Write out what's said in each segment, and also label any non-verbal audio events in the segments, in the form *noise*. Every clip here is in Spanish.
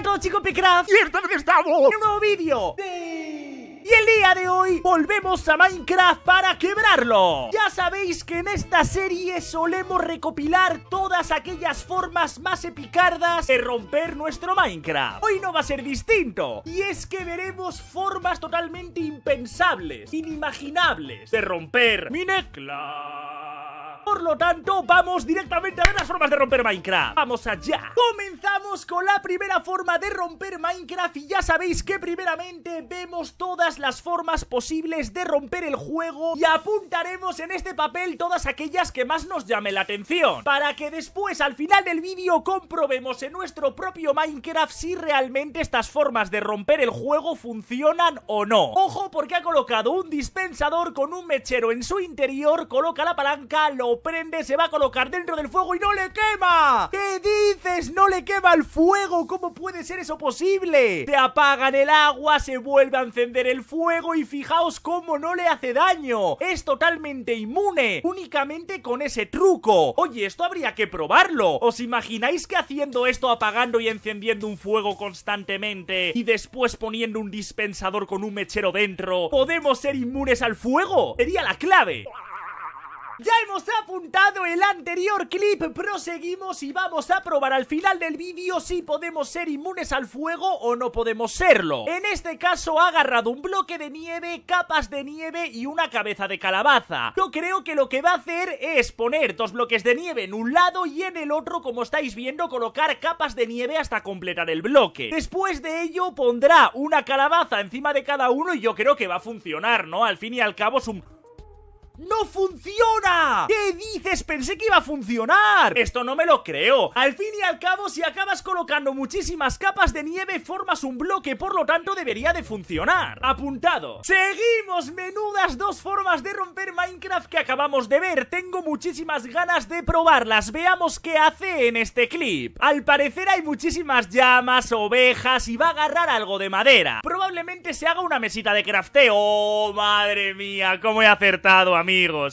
a todos chicos ¡Y estamos en un nuevo vídeo Y el día de hoy volvemos a Minecraft para quebrarlo Ya sabéis que en esta serie solemos recopilar todas aquellas formas más epicardas de romper nuestro Minecraft Hoy no va a ser distinto Y es que veremos formas totalmente impensables, inimaginables de romper mi necla por lo tanto, vamos directamente a ver las formas de romper Minecraft ¡Vamos allá! Comenzamos con la primera forma de romper Minecraft Y ya sabéis que primeramente vemos todas las formas posibles de romper el juego Y apuntaremos en este papel todas aquellas que más nos llamen la atención Para que después, al final del vídeo, comprobemos en nuestro propio Minecraft Si realmente estas formas de romper el juego funcionan o no Ojo porque ha colocado un dispensador con un mechero en su interior Coloca la palanca, lo prende, se va a colocar dentro del fuego y no le quema. ¿Qué dices? No le quema el fuego. ¿Cómo puede ser eso posible? Te apagan el agua, se vuelve a encender el fuego y fijaos cómo no le hace daño. Es totalmente inmune, únicamente con ese truco. Oye, esto habría que probarlo. ¿Os imagináis que haciendo esto, apagando y encendiendo un fuego constantemente y después poniendo un dispensador con un mechero dentro, podemos ser inmunes al fuego? Sería la clave. Ya hemos apuntado el anterior clip, proseguimos y vamos a probar al final del vídeo si podemos ser inmunes al fuego o no podemos serlo. En este caso ha agarrado un bloque de nieve, capas de nieve y una cabeza de calabaza. Yo creo que lo que va a hacer es poner dos bloques de nieve en un lado y en el otro, como estáis viendo, colocar capas de nieve hasta completar el bloque. Después de ello pondrá una calabaza encima de cada uno y yo creo que va a funcionar, ¿no? Al fin y al cabo es un ¡No funciona! ¿Qué dices? Pensé que iba a funcionar. Esto no me lo creo. Al fin y al cabo, si acabas colocando muchísimas capas de nieve, formas un bloque, por lo tanto debería de funcionar. Apuntado. Seguimos, menudas dos formas de romper Minecraft que acabamos de ver. Tengo muchísimas ganas de probarlas. Veamos qué hace en este clip. Al parecer hay muchísimas llamas, ovejas y va a agarrar algo de madera. Probablemente se haga una mesita de crafteo. ¡Oh, madre mía! ¿Cómo he acertado, amigo?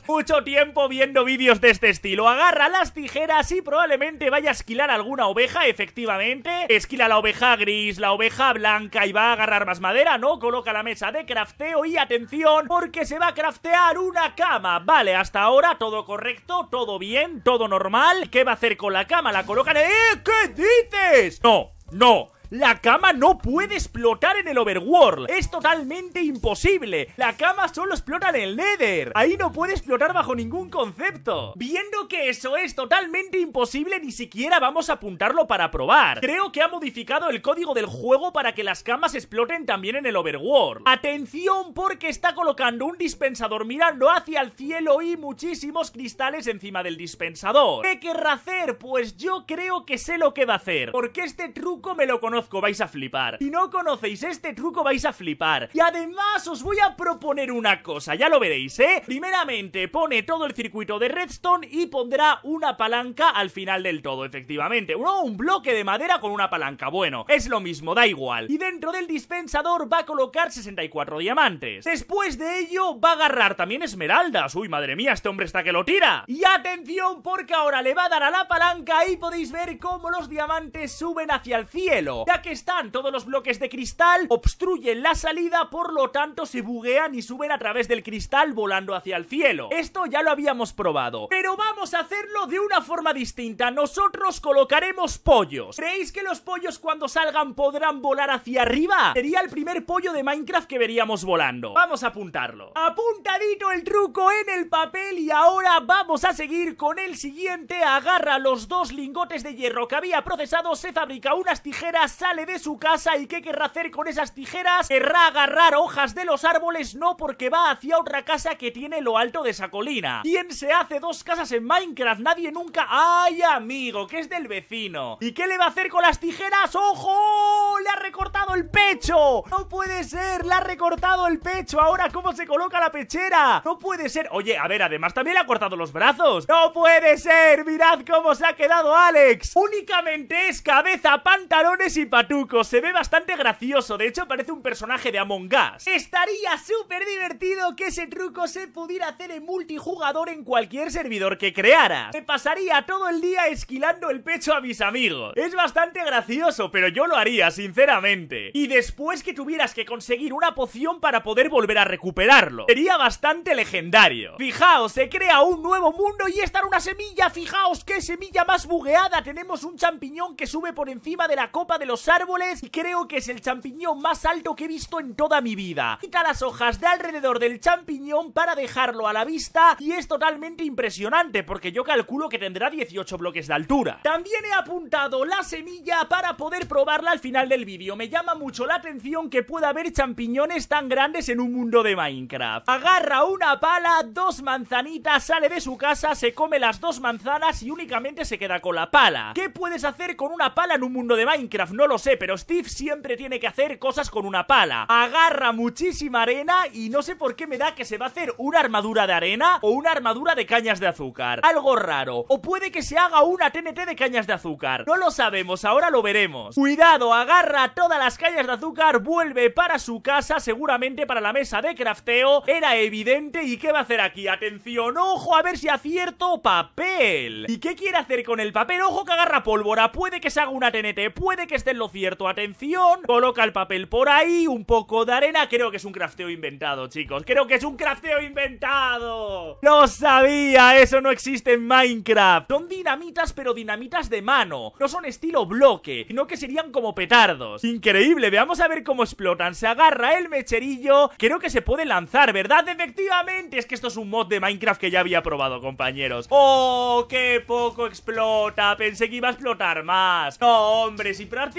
Mucho tiempo viendo vídeos de este estilo. Agarra las tijeras y probablemente vaya a esquilar alguna oveja, efectivamente. Esquila la oveja gris, la oveja blanca y va a agarrar más madera, ¿no? Coloca la mesa de crafteo y atención, porque se va a craftear una cama. Vale, hasta ahora todo correcto, todo bien, todo normal. ¿Qué va a hacer con la cama? La colocan... ¿Qué dices? No, no. La cama no puede explotar en el overworld. Es totalmente imposible. La cama solo explota en el nether. Ahí no puede explotar bajo ningún concepto. Viendo que eso es totalmente imposible, ni siquiera vamos a apuntarlo para probar. Creo que ha modificado el código del juego para que las camas exploten también en el overworld. Atención porque está colocando un dispensador mirando hacia el cielo y muchísimos cristales encima del dispensador. ¿Qué querrá hacer? Pues yo creo que sé lo que va a hacer. Porque este truco me lo conoce vais a flipar. Si no conocéis este truco vais a flipar. Y además os voy a proponer una cosa, ya lo veréis, ¿eh? Primeramente pone todo el circuito de redstone y pondrá una palanca al final del todo, efectivamente. Uno un bloque de madera con una palanca, bueno, es lo mismo, da igual. Y dentro del dispensador va a colocar 64 diamantes. Después de ello va a agarrar también esmeraldas. Uy, madre mía, este hombre está que lo tira. Y atención porque ahora le va a dar a la palanca y podéis ver cómo los diamantes suben hacia el cielo. Ya que están todos los bloques de cristal, obstruyen la salida, por lo tanto se buguean y suben a través del cristal volando hacia el cielo. Esto ya lo habíamos probado. Pero vamos a hacerlo de una forma distinta. Nosotros colocaremos pollos. ¿Creéis que los pollos cuando salgan podrán volar hacia arriba? Sería el primer pollo de Minecraft que veríamos volando. Vamos a apuntarlo. Apuntadito el truco en el papel y ahora vamos a seguir con el siguiente. Agarra los dos lingotes de hierro que había procesado, se fabrica unas tijeras sale de su casa y qué querrá hacer con esas tijeras. Querrá agarrar hojas de los árboles, no porque va hacia otra casa que tiene lo alto de esa colina. ¿Quién se hace dos casas en Minecraft? Nadie nunca... ¡Ay, amigo! Que es del vecino. ¿Y qué le va a hacer con las tijeras? ¡Ojo! ¡Le ha recortado el pecho! ¡No puede ser! ¡Le ha recortado el pecho! Ahora, ¿cómo se coloca la pechera? ¡No puede ser! Oye, a ver, además también le ha cortado los brazos. ¡No puede ser! ¡Mirad cómo se ha quedado Alex! Únicamente es cabeza, pantalones y patuco, se ve bastante gracioso, de hecho parece un personaje de Among Us. Estaría súper divertido que ese truco se pudiera hacer en multijugador en cualquier servidor que crearas. Me pasaría todo el día esquilando el pecho a mis amigos. Es bastante gracioso, pero yo lo haría, sinceramente. Y después que tuvieras que conseguir una poción para poder volver a recuperarlo. Sería bastante legendario. Fijaos, se crea un nuevo mundo y esta era una semilla. Fijaos qué semilla más bugueada. Tenemos un champiñón que sube por encima de la copa de los árboles y creo que es el champiñón más alto que he visto en toda mi vida. Quita las hojas de alrededor del champiñón para dejarlo a la vista y es totalmente impresionante porque yo calculo que tendrá 18 bloques de altura. También he apuntado la semilla para poder probarla al final del vídeo. Me llama mucho la atención que pueda haber champiñones tan grandes en un mundo de Minecraft. Agarra una pala, dos manzanitas, sale de su casa, se come las dos manzanas y únicamente se queda con la pala. ¿Qué puedes hacer con una pala en un mundo de Minecraft? lo sé, pero Steve siempre tiene que hacer cosas con una pala. Agarra muchísima arena y no sé por qué me da que se va a hacer una armadura de arena o una armadura de cañas de azúcar. Algo raro. O puede que se haga una TNT de cañas de azúcar. No lo sabemos, ahora lo veremos. Cuidado, agarra todas las cañas de azúcar, vuelve para su casa, seguramente para la mesa de crafteo. Era evidente y ¿qué va a hacer aquí? Atención, ojo, a ver si acierto papel. ¿Y qué quiere hacer con el papel? Ojo que agarra pólvora, puede que se haga una TNT, puede que en lo cierto, atención Coloca el papel por ahí, un poco de arena Creo que es un crafteo inventado, chicos Creo que es un crafteo inventado no sabía! Eso no existe en Minecraft Son dinamitas, pero dinamitas de mano No son estilo bloque, sino que serían como petardos Increíble, veamos a ver cómo explotan Se agarra el mecherillo Creo que se puede lanzar, ¿verdad? Efectivamente, es que esto es un mod de Minecraft que ya había probado, compañeros ¡Oh, qué poco explota! Pensé que iba a explotar más No, hombre, si prácticamente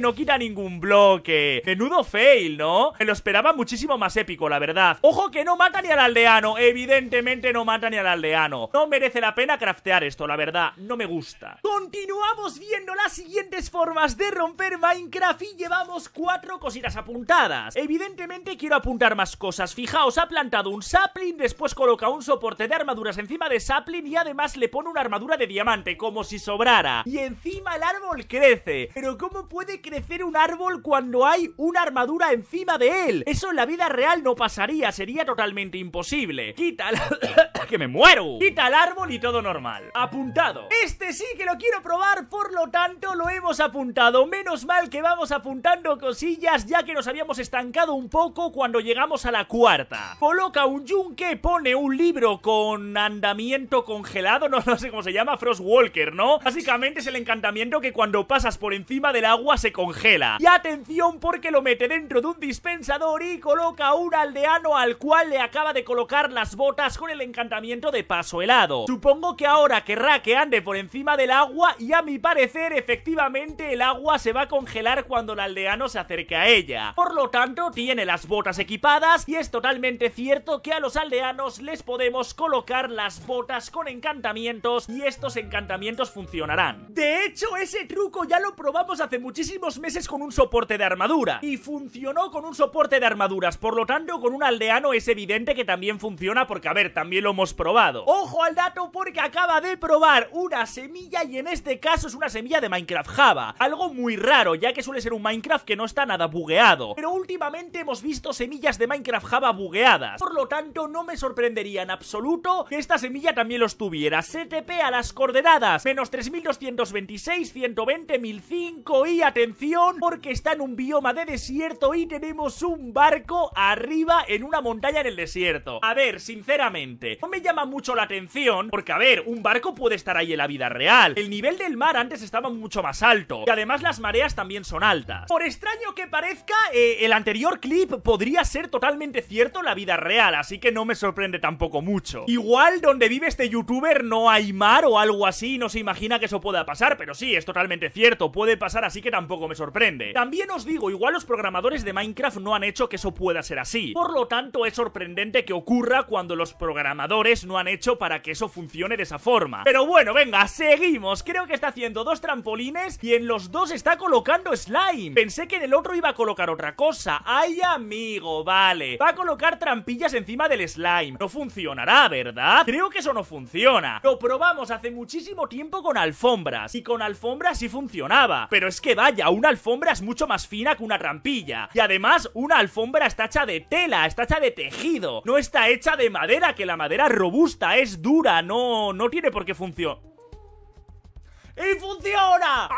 no quita ningún bloque. Menudo fail, ¿no? Me lo esperaba muchísimo más épico, la verdad. Ojo que no mata ni al aldeano. Evidentemente no mata ni al aldeano. No merece la pena craftear esto, la verdad. No me gusta. Continuamos viendo las siguientes formas de romper Minecraft y llevamos cuatro cositas apuntadas. Evidentemente quiero apuntar más cosas. Fijaos, ha plantado un sapling, después coloca un soporte de armaduras encima de sapling y además le pone una armadura de diamante, como si sobrara. Y encima el árbol crece. Pero ¿cómo ¿Cómo puede crecer un árbol cuando hay una armadura encima de él? Eso en la vida real no pasaría, sería totalmente imposible. Quita el... *coughs* ¡Que me muero! Quita el árbol y todo normal. Apuntado. Este sí que lo quiero probar, por lo tanto lo hemos apuntado. Menos mal que vamos apuntando cosillas ya que nos habíamos estancado un poco cuando llegamos a la cuarta. Coloca un yunque, pone un libro con andamiento congelado, *laughs* no, sé cómo se llama, Frostwalker, ¿no? Básicamente es el encantamiento que cuando pasas por encima de el agua se congela. Y atención porque lo mete dentro de un dispensador y coloca a un aldeano al cual le acaba de colocar las botas con el encantamiento de paso helado. Supongo que ahora querrá que ande por encima del agua y a mi parecer efectivamente el agua se va a congelar cuando el aldeano se acerque a ella. Por lo tanto tiene las botas equipadas y es totalmente cierto que a los aldeanos les podemos colocar las botas con encantamientos y estos encantamientos funcionarán. De hecho ese truco ya lo probamos hace muchísimos meses con un soporte de armadura. Y funcionó con un soporte de armaduras, por lo tanto con un aldeano es evidente que también funciona porque, a ver, también lo hemos probado. ¡Ojo al dato porque acaba de probar una semilla y en este caso es una semilla de Minecraft Java. Algo muy raro, ya que suele ser un Minecraft que no está nada bugueado. Pero últimamente hemos visto semillas de Minecraft Java bugueadas. Por lo tanto, no me sorprendería en absoluto que esta semilla también los tuviera. CTP a las coordenadas. Menos 3226, 120, 1005, y atención porque está en un bioma de desierto y tenemos un barco arriba en una montaña en el desierto. A ver, sinceramente, no me llama mucho la atención porque, a ver, un barco puede estar ahí en la vida real. El nivel del mar antes estaba mucho más alto y además las mareas también son altas. Por extraño que parezca, eh, el anterior clip podría ser totalmente cierto en la vida real, así que no me sorprende tampoco mucho. Igual donde vive este youtuber no hay mar o algo así, no se imagina que eso pueda pasar, pero sí, es totalmente cierto, puede pasar así así que tampoco me sorprende. También os digo, igual los programadores de Minecraft no han hecho que eso pueda ser así. Por lo tanto, es sorprendente que ocurra cuando los programadores no han hecho para que eso funcione de esa forma. Pero bueno, venga, seguimos. Creo que está haciendo dos trampolines y en los dos está colocando slime. Pensé que en el otro iba a colocar otra cosa. ¡Ay, amigo! Vale. Va a colocar trampillas encima del slime. No funcionará, ¿verdad? Creo que eso no funciona. Lo probamos hace muchísimo tiempo con alfombras y con alfombras sí funcionaba. Pero es que vaya, una alfombra es mucho más fina que una rampilla, Y además, una alfombra está hecha de tela, está hecha de tejido. No está hecha de madera, que la madera es robusta, es dura, no, no tiene por qué funcionar. ¡Y funciona!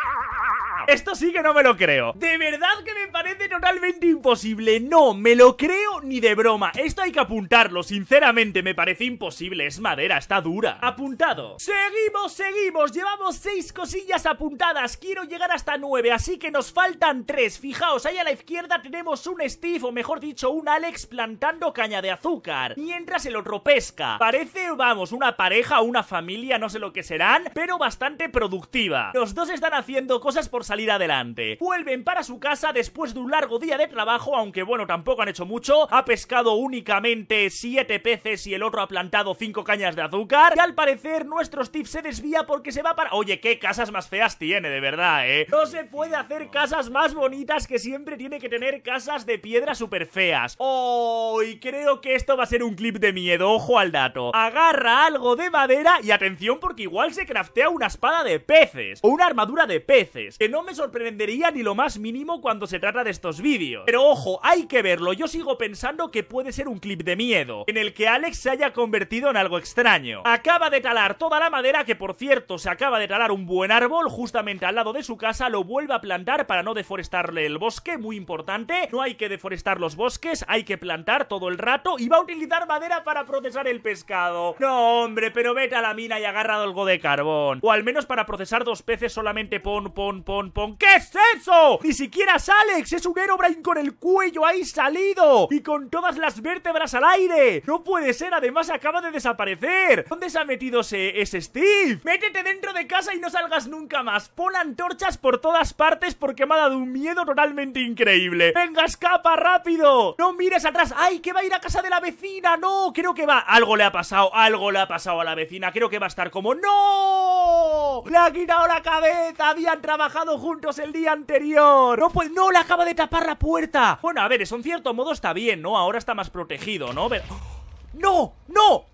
Esto sí que no me lo creo. De verdad que me parece totalmente imposible. No, me lo creo ni de broma. Esto hay que apuntarlo. Sinceramente, me parece imposible. Es madera, está dura. Apuntado. Seguimos, seguimos. Llevamos seis cosillas apuntadas. Quiero llegar hasta nueve, así que nos faltan tres. Fijaos, ahí a la izquierda tenemos un Steve, o mejor dicho, un Alex plantando caña de azúcar. Mientras el otro pesca. Parece, vamos, una pareja, una familia, no sé lo que serán, pero bastante productiva. Los dos están haciendo cosas por salir salir adelante. Vuelven para su casa después de un largo día de trabajo, aunque bueno, tampoco han hecho mucho. Ha pescado únicamente siete peces y el otro ha plantado 5 cañas de azúcar. Y al parecer nuestro Steve se desvía porque se va para... Oye, qué casas más feas tiene, de verdad, ¿eh? No se puede hacer casas más bonitas que siempre tiene que tener casas de piedra súper feas. Oh, y creo que esto va a ser un clip de miedo, ojo al dato. Agarra algo de madera y atención porque igual se craftea una espada de peces o una armadura de peces. Que no me sorprendería ni lo más mínimo cuando se trata de estos vídeos. Pero ojo, hay que verlo, yo sigo pensando que puede ser un clip de miedo, en el que Alex se haya convertido en algo extraño. Acaba de talar toda la madera, que por cierto se acaba de talar un buen árbol justamente al lado de su casa, lo vuelve a plantar para no deforestarle el bosque, muy importante, no hay que deforestar los bosques, hay que plantar todo el rato y va a utilizar madera para procesar el pescado. No, hombre, pero vete a la mina y agarra algo de carbón. O al menos para procesar dos peces solamente pon, pon, pon, ¿Qué es eso? Ni siquiera es Alex, es un Herobrine con el cuello ahí salido y con todas las vértebras al aire. No puede ser, además acaba de desaparecer. ¿Dónde se ha metido ese, Steve? Métete dentro de casa y no salgas nunca más. Pon antorchas por todas partes porque me ha dado un miedo totalmente increíble. Venga, escapa rápido. No mires atrás. ¡Ay, que va a ir a casa de la vecina! No, creo que va. Algo le ha pasado, algo le ha pasado a la vecina. Creo que va a estar como... ¡No! ¡Le ha quitado la cabeza! ¡Habían trabajado juntos el día anterior! ¡No, pues no! ¡Le acaba de tapar la puerta! Bueno, a ver, eso en cierto modo está bien, ¿no? Ahora está más protegido, ¿no? ¡No! ¡No!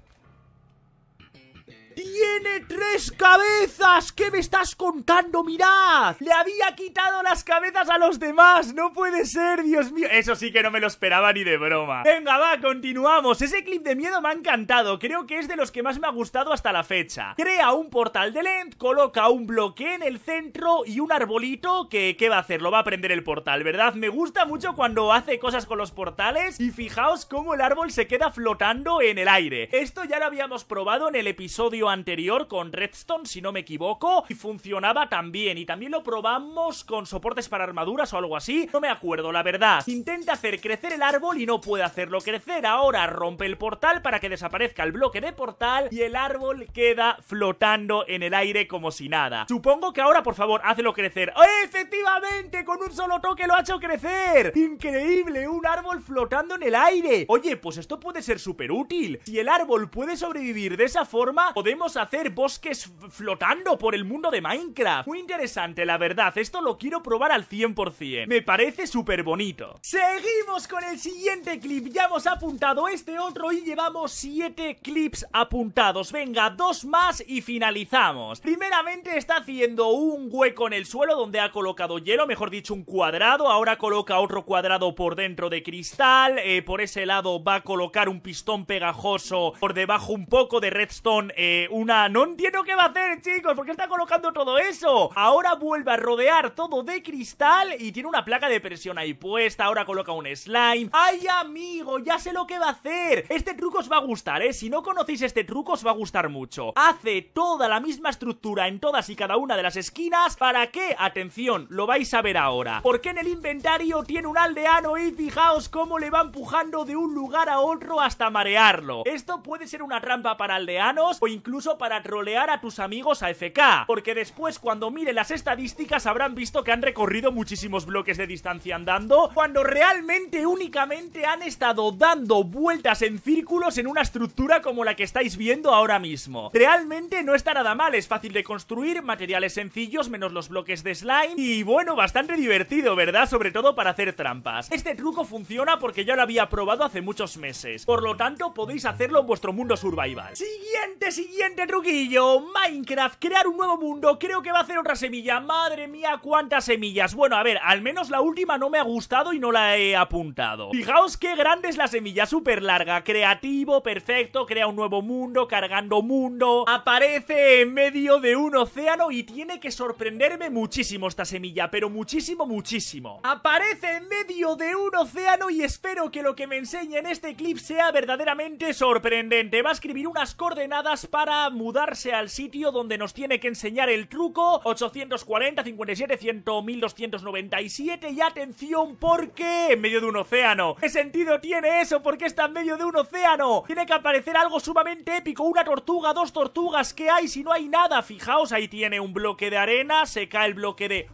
¡Tiene tres cabezas! ¿Qué me estás contando? ¡Mirad! ¡Le había quitado las cabezas a los demás! ¡No puede ser, Dios mío! Eso sí que no me lo esperaba ni de broma. Venga, va, continuamos. Ese clip de miedo me ha encantado. Creo que es de los que más me ha gustado hasta la fecha. Crea un portal de lent, coloca un bloque en el centro y un arbolito que... ¿Qué va a hacer? Lo va a prender el portal, ¿verdad? Me gusta mucho cuando hace cosas con los portales y fijaos cómo el árbol se queda flotando en el aire. Esto ya lo habíamos probado en el episodio anterior con Redstone, si no me equivoco, y funcionaba también. Y también lo probamos con soportes para armaduras o algo así. No me acuerdo, la verdad. Intenta hacer crecer el árbol y no puede hacerlo crecer. Ahora rompe el portal para que desaparezca el bloque de portal y el árbol queda flotando en el aire como si nada. Supongo que ahora, por favor, hazlo crecer. ¡Efectivamente! Con un solo toque lo ha hecho crecer. ¡Increíble! Un árbol flotando en el aire. Oye, pues esto puede ser súper útil. Si el árbol puede sobrevivir de esa forma, podemos podemos hacer bosques flotando por el mundo de Minecraft. Muy interesante, la verdad. Esto lo quiero probar al 100%. Me parece súper bonito. Seguimos con el siguiente clip. Ya hemos apuntado este otro y llevamos 7 clips apuntados. Venga, dos más y finalizamos. Primeramente está haciendo un hueco en el suelo donde ha colocado hielo, mejor dicho un cuadrado. Ahora coloca otro cuadrado por dentro de cristal. Eh, por ese lado va a colocar un pistón pegajoso por debajo un poco de redstone. Eh, una... No entiendo qué va a hacer, chicos. ¿Por qué está colocando todo eso? Ahora vuelve a rodear todo de cristal y tiene una placa de presión ahí puesta. Ahora coloca un slime. ¡Ay, amigo! Ya sé lo que va a hacer. Este truco os va a gustar, ¿eh? Si no conocéis este truco os va a gustar mucho. Hace toda la misma estructura en todas y cada una de las esquinas. ¿Para qué? Atención, lo vais a ver ahora. Porque en el inventario tiene un aldeano y fijaos cómo le va empujando de un lugar a otro hasta marearlo. Esto puede ser una trampa para aldeanos o incluso incluso para trolear a tus amigos AFK, porque después cuando miren las estadísticas habrán visto que han recorrido muchísimos bloques de distancia andando, cuando realmente únicamente han estado dando vueltas en círculos en una estructura como la que estáis viendo ahora mismo. Realmente no está nada mal, es fácil de construir, materiales sencillos menos los bloques de slime y bueno, bastante divertido, ¿verdad? Sobre todo para hacer trampas. Este truco funciona porque ya lo había probado hace muchos meses, por lo tanto podéis hacerlo en vuestro mundo survival. Siguiente, siguiente siguiente truquillo, Minecraft, crear un nuevo mundo, creo que va a hacer otra semilla, madre mía, cuántas semillas. Bueno, a ver, al menos la última no me ha gustado y no la he apuntado. Fijaos qué grande es la semilla, súper larga, creativo, perfecto, crea un nuevo mundo, cargando mundo, aparece en medio de un océano y tiene que sorprenderme muchísimo esta semilla, pero muchísimo, muchísimo. Aparece en medio de un océano y espero que lo que me enseñe en este clip sea verdaderamente sorprendente. Va a escribir unas coordenadas para mudarse al sitio donde nos tiene que enseñar el truco. 840, 57, 100, 1297 y atención porque en medio de un océano. ¿Qué sentido tiene eso? porque está en medio de un océano? Tiene que aparecer algo sumamente épico, una tortuga, dos tortugas, ¿qué hay si no hay nada? Fijaos, ahí tiene un bloque de arena, se cae el bloque de...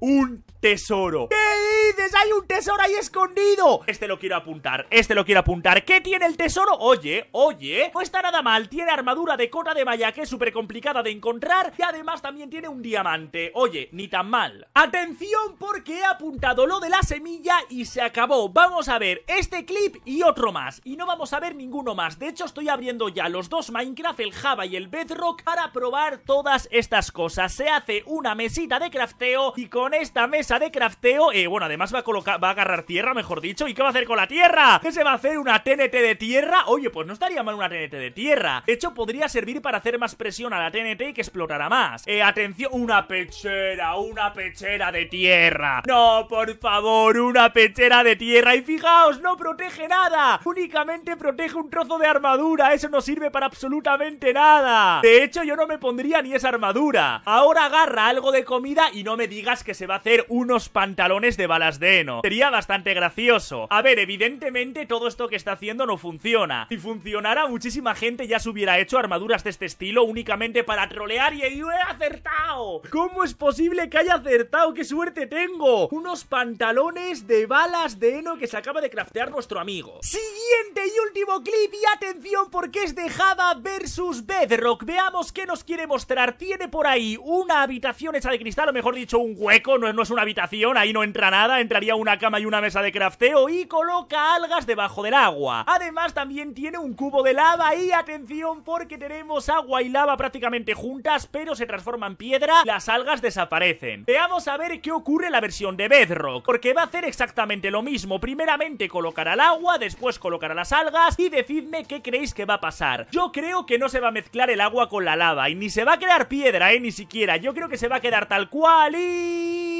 Un tesoro. ¿Qué dices? Hay un tesoro ahí escondido. Este lo quiero apuntar, este lo quiero apuntar. ¿Qué tiene el tesoro? Oye, oye, no está nada mal. Tiene armadura de cota de malla que es súper complicada de encontrar y además también tiene un diamante. Oye, ni tan mal. Atención porque he apuntado lo de la semilla y se acabó. Vamos a ver este clip y otro más. Y no vamos a ver ninguno más. De hecho, estoy abriendo ya los dos Minecraft, el Java y el Bedrock, para probar todas estas cosas. Se hace una mesita de crafteo y con esta mesa de crafteo. Eh, bueno, además va a, colocar, va a agarrar tierra, mejor dicho. ¿Y qué va a hacer con la tierra? ¿Qué se va a hacer? ¿Una TNT de tierra? Oye, pues no estaría mal una TNT de tierra. De hecho, podría servir para hacer más presión a la TNT y que explotara más. Eh, atención, una pechera, una pechera de tierra. No, por favor, una pechera de tierra. Y fijaos, no protege nada. Únicamente protege un trozo de armadura. Eso no sirve para absolutamente nada. De hecho, yo no me pondría ni esa armadura. Ahora agarra algo de comida y no me digas que se va a hacer un unos pantalones de balas de heno. Sería bastante gracioso. A ver, evidentemente todo esto que está haciendo no funciona. Si funcionara, muchísima gente ya se hubiera hecho armaduras de este estilo únicamente para trolear y yo he acertado. ¿Cómo es posible que haya acertado? ¡Qué suerte tengo! Unos pantalones de balas de heno que se acaba de craftear nuestro amigo. Siguiente y último clip y atención porque es de Java versus Bedrock. Veamos qué nos quiere mostrar. Tiene por ahí una habitación hecha de cristal, o mejor dicho, un hueco. No, no es una habitación ahí no entra nada, entraría una cama y una mesa de crafteo y coloca algas debajo del agua. Además también tiene un cubo de lava y atención porque tenemos agua y lava prácticamente juntas, pero se transforma en piedra, las algas desaparecen. Veamos a ver qué ocurre en la versión de Bedrock, porque va a hacer exactamente lo mismo. Primeramente colocar el agua, después a las algas y decidme qué creéis que va a pasar. Yo creo que no se va a mezclar el agua con la lava y ni se va a quedar piedra, eh, ni siquiera. Yo creo que se va a quedar tal cual y...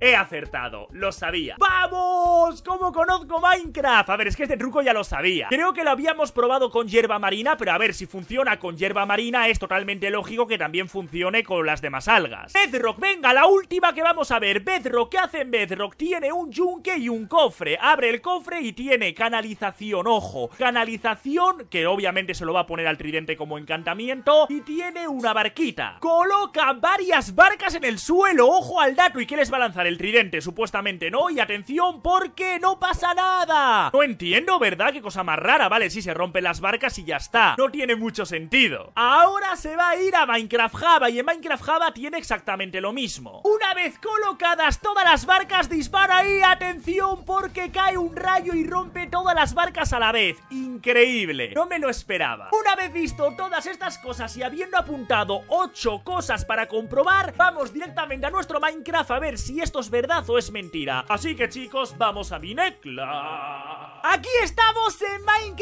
He acertado, lo sabía ¡Vamos! ¿Cómo conozco Minecraft? A ver, es que este truco ya lo sabía Creo que lo habíamos probado con hierba marina Pero a ver, si funciona con hierba marina Es totalmente lógico que también funcione con las demás algas Bedrock, venga, la última que vamos a ver Bedrock, ¿qué hace en Bedrock? Tiene un yunque y un cofre Abre el cofre y tiene canalización, ojo Canalización, que obviamente se lo va a poner al tridente como encantamiento Y tiene una barquita Coloca varias barcas en el suelo, ojo al dato ¿Y qué les va a lanzar? el tridente, supuestamente, ¿no? Y atención, porque no pasa nada. No entiendo, ¿verdad? Qué cosa más rara, ¿vale? Si se rompen las barcas y ya está. No tiene mucho sentido. Ahora se va a ir a Minecraft Java y en Minecraft Java tiene exactamente lo mismo. Una vez colocadas todas las barcas, dispara y atención, porque cae un rayo y rompe todas las barcas a la vez. Increíble. No me lo esperaba. Una vez visto todas estas cosas y habiendo apuntado 8 cosas para comprobar, vamos directamente a nuestro Minecraft a ver si esto es verdad o es mentira. Así que chicos, vamos a mi Aquí estamos en Minecraft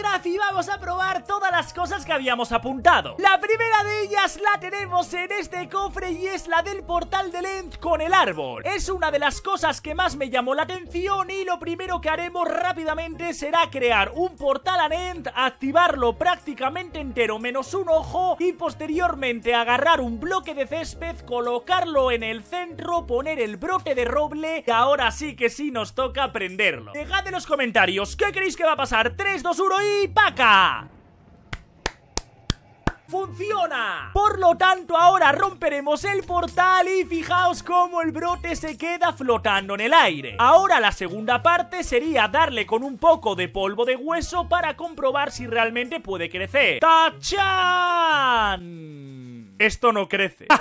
vamos a probar todas las cosas que habíamos apuntado. La primera de ellas la tenemos en este cofre y es la del portal de Lent con el árbol. Es una de las cosas que más me llamó la atención y lo primero que haremos rápidamente será crear un portal a Lent, activarlo prácticamente entero menos un ojo y posteriormente agarrar un bloque de césped, colocarlo en el centro, poner el brote de roble y ahora sí que sí nos toca prenderlo. Dejad en los comentarios qué creéis que va a pasar. 3, 2, 1 y ¡pac! ¡Funciona! Por lo tanto, ahora romperemos el portal y fijaos cómo el brote se queda flotando en el aire. Ahora la segunda parte sería darle con un poco de polvo de hueso para comprobar si realmente puede crecer. Tachan. Esto no crece. *laughs*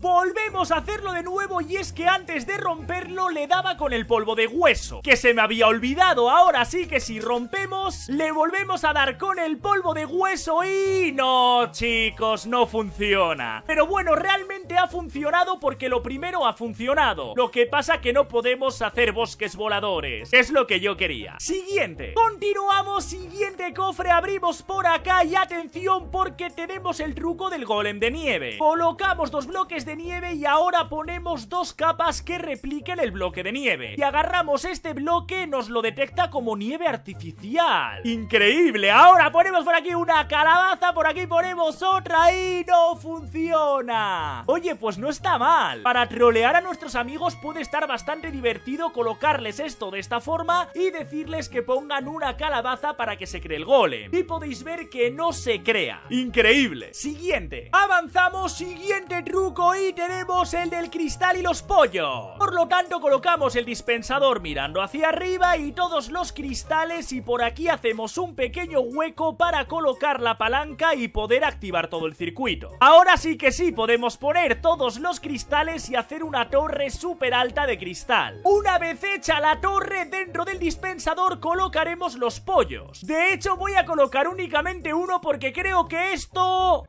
volvemos a hacerlo de nuevo y es que antes de romperlo le daba con el polvo de hueso, que se me había olvidado, ahora sí que si rompemos, le volvemos a dar con el polvo de hueso y... No, chicos, no funciona. Pero bueno, realmente ha funcionado porque lo primero ha funcionado. Lo que pasa que no podemos hacer bosques voladores. Es lo que yo quería. Siguiente. Continuamos, siguiente cofre, abrimos por acá y atención porque tenemos el truco del golem de nieve. Colocamos dos bloques de nieve y ahora ponemos dos capas que repliquen el bloque de nieve. Y agarramos este bloque, nos lo detecta como nieve artificial. ¡Increíble! Ahora ponemos por aquí una calabaza, por aquí ponemos otra y no funciona. Oye, pues no está mal. Para trolear a nuestros amigos puede estar bastante divertido colocarles esto de esta forma y decirles que pongan una calabaza para que se cree el golem. Y podéis ver que no se crea. ¡Increíble! Siguiente. Avanzamos, siguiente truco y tenemos el del cristal y los pollos. Por lo tanto, colocamos el dispensador mirando hacia arriba y todos los cristales y por aquí hacemos un pequeño hueco para colocar la palanca y poder activar todo el circuito. Ahora sí que sí, podemos poner todos los cristales y hacer una torre súper alta de cristal. Una vez hecha la torre, dentro del dispensador colocaremos los pollos. De hecho, voy a colocar únicamente uno porque creo que esto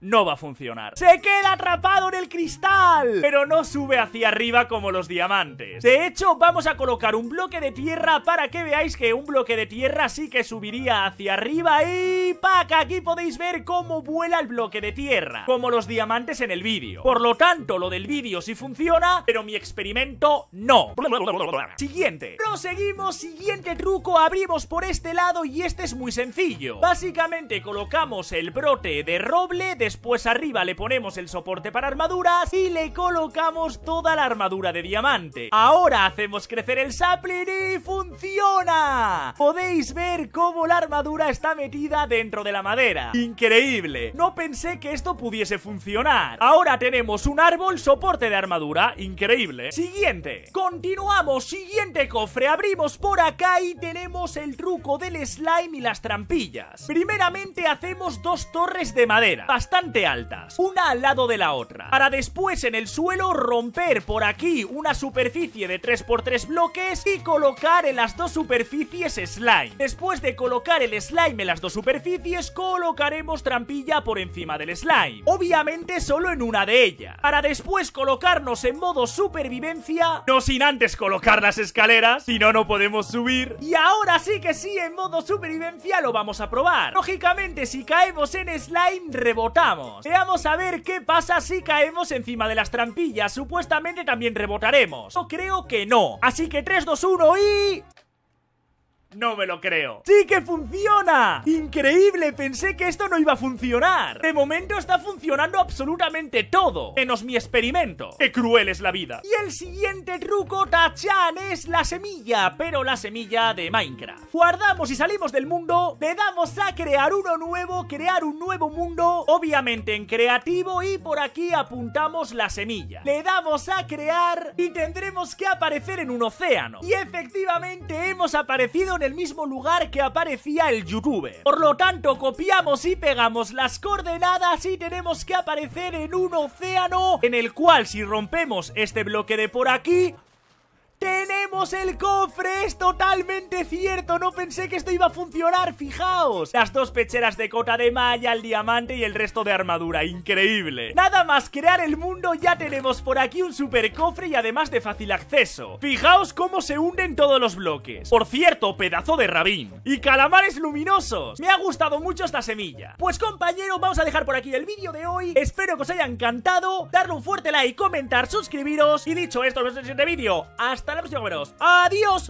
no va a funcionar. ¡Se queda atrapado en el cristal! Pero no sube hacia arriba como los diamantes. De hecho, vamos a colocar un bloque de tierra para que veáis que un bloque de tierra sí que subiría hacia arriba y... paca, Aquí podéis ver cómo vuela el bloque de tierra, como los diamantes en el vídeo. Por lo tanto, lo del vídeo sí funciona, pero mi experimento no. Siguiente. Proseguimos, siguiente truco, abrimos por este lado y este es muy sencillo. Básicamente colocamos el brote de roble de Después arriba le ponemos el soporte para armaduras y le colocamos toda la armadura de diamante. Ahora hacemos crecer el sapling y ¡funciona! Podéis ver cómo la armadura está metida dentro de la madera. ¡Increíble! No pensé que esto pudiese funcionar. Ahora tenemos un árbol soporte de armadura. ¡Increíble! Siguiente. Continuamos. Siguiente cofre. Abrimos por acá y tenemos el truco del slime y las trampillas. Primeramente hacemos dos torres de madera. Bastante altas, una al lado de la otra, para después en el suelo romper por aquí una superficie de 3x3 bloques y colocar en las dos superficies slime. Después de colocar el slime en las dos superficies, colocaremos trampilla por encima del slime, obviamente solo en una de ellas, para después colocarnos en modo supervivencia, no sin antes colocar las escaleras, si no, no podemos subir. Y ahora sí que sí, en modo supervivencia lo vamos a probar. Lógicamente, si caemos en slime, rebotamos Vamos, veamos a ver qué pasa si caemos encima de las trampillas. Supuestamente también rebotaremos. O creo que no. Así que 3, 2, 1 y... No me lo creo. ¡Sí que funciona! ¡Increíble! Pensé que esto no iba a funcionar. De momento está funcionando absolutamente todo, menos mi experimento. ¡Qué cruel es la vida! Y el siguiente truco, Tachan, es la semilla, pero la semilla de Minecraft. Guardamos y salimos del mundo, le damos a crear uno nuevo, crear un nuevo mundo, obviamente en creativo, y por aquí apuntamos la semilla. Le damos a crear y tendremos que aparecer en un océano. Y efectivamente hemos aparecido el mismo lugar que aparecía el youtuber. Por lo tanto, copiamos y pegamos las coordenadas y tenemos que aparecer en un océano en el cual si rompemos este bloque de por aquí... ¡Tenemos el cofre! ¡Es totalmente cierto! No pensé que esto iba a funcionar, fijaos. Las dos pecheras de cota de malla, el diamante y el resto de armadura. Increíble. Nada más crear el mundo ya tenemos por aquí un super cofre y además de fácil acceso. Fijaos cómo se hunden todos los bloques. Por cierto, pedazo de rabín. Y calamares luminosos. Me ha gustado mucho esta semilla. Pues compañero, vamos a dejar por aquí el vídeo de hoy. Espero que os haya encantado. Darle un fuerte like, comentar, suscribiros. Y dicho esto, nos vemos en el siguiente vídeo. Hasta la próxima, Adiós.